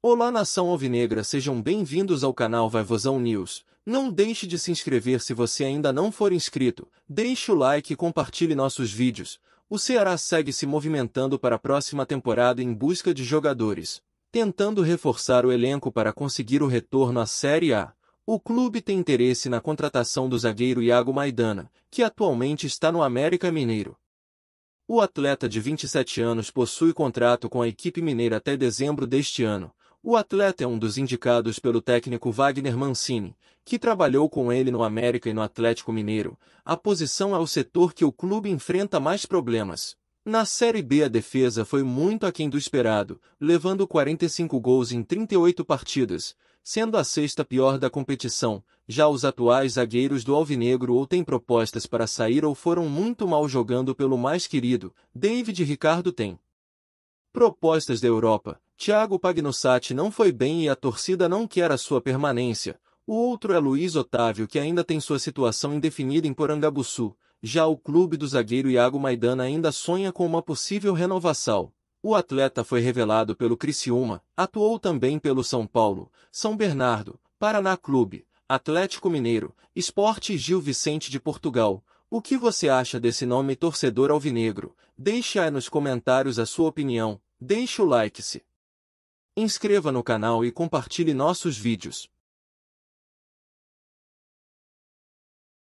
Olá nação alvinegra, sejam bem-vindos ao canal Vaivozão News. Não deixe de se inscrever se você ainda não for inscrito, deixe o like e compartilhe nossos vídeos. O Ceará segue se movimentando para a próxima temporada em busca de jogadores, tentando reforçar o elenco para conseguir o retorno à Série A. O clube tem interesse na contratação do zagueiro Iago Maidana, que atualmente está no América Mineiro. O atleta de 27 anos possui contrato com a equipe mineira até dezembro deste ano, o atleta é um dos indicados pelo técnico Wagner Mancini, que trabalhou com ele no América e no Atlético Mineiro. A posição é o setor que o clube enfrenta mais problemas. Na Série B a defesa foi muito aquém do esperado, levando 45 gols em 38 partidas, sendo a sexta pior da competição. Já os atuais zagueiros do Alvinegro ou têm propostas para sair ou foram muito mal jogando pelo mais querido, David Ricardo tem. Propostas da Europa. Thiago Pagnossati não foi bem e a torcida não quer a sua permanência. O outro é Luiz Otávio, que ainda tem sua situação indefinida em Porangabuçu. Já o clube do zagueiro Iago Maidana ainda sonha com uma possível renovação. O atleta foi revelado pelo Criciúma, atuou também pelo São Paulo, São Bernardo, Paraná Clube, Atlético Mineiro, Esporte Gil Vicente de Portugal, o que você acha desse nome torcedor alvinegro? Deixe aí nos comentários a sua opinião, deixe o like-se. Inscreva no canal e compartilhe nossos vídeos.